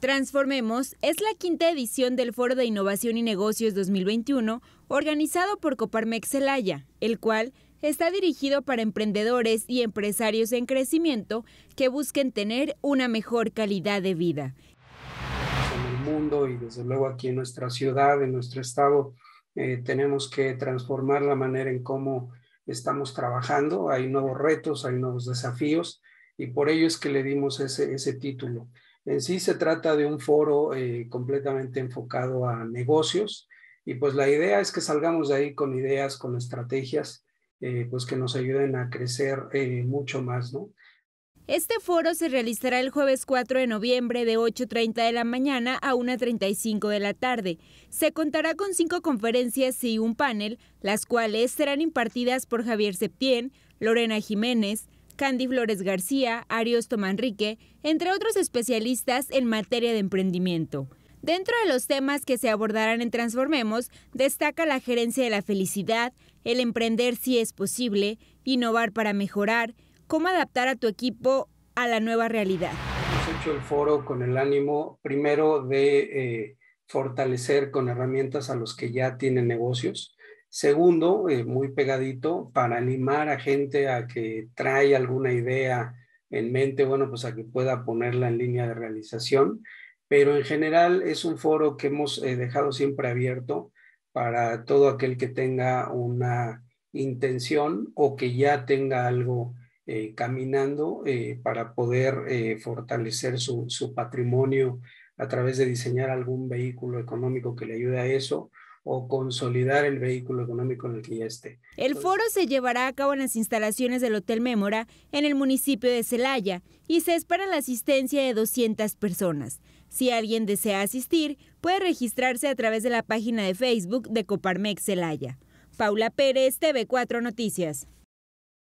Transformemos es la quinta edición del Foro de Innovación y Negocios 2021 organizado por Coparmex Celaya, el cual está dirigido para emprendedores y empresarios en crecimiento que busquen tener una mejor calidad de vida. En el mundo y desde luego aquí en nuestra ciudad, en nuestro estado, eh, tenemos que transformar la manera en cómo estamos trabajando. Hay nuevos retos, hay nuevos desafíos y por ello es que le dimos ese, ese título. En sí se trata de un foro eh, completamente enfocado a negocios y pues la idea es que salgamos de ahí con ideas, con estrategias, eh, pues que nos ayuden a crecer eh, mucho más, ¿no? Este foro se realizará el jueves 4 de noviembre de 8.30 de la mañana a 1.35 de la tarde. Se contará con cinco conferencias y un panel, las cuales serán impartidas por Javier Septién, Lorena Jiménez, Candy Flores García, Ariosto Manrique, entre otros especialistas en materia de emprendimiento. Dentro de los temas que se abordarán en Transformemos, destaca la gerencia de la felicidad, el emprender si es posible, innovar para mejorar, cómo adaptar a tu equipo a la nueva realidad. Hemos hecho el foro con el ánimo primero de eh, fortalecer con herramientas a los que ya tienen negocios, Segundo, eh, muy pegadito, para animar a gente a que trae alguna idea en mente, bueno, pues a que pueda ponerla en línea de realización. Pero en general es un foro que hemos eh, dejado siempre abierto para todo aquel que tenga una intención o que ya tenga algo eh, caminando para poder fortalecer su, su patrimonio a través de diseñar algún vehículo económico que le ayude a eso o consolidar el vehículo económico en el que ya esté. El foro se llevará a cabo en las instalaciones del Hotel Mémora, en el municipio de Celaya, y se espera la asistencia de 200 personas. Si alguien desea asistir, puede registrarse a través de la página de Facebook de Coparmex Celaya. Paula Pérez, TV4 Noticias.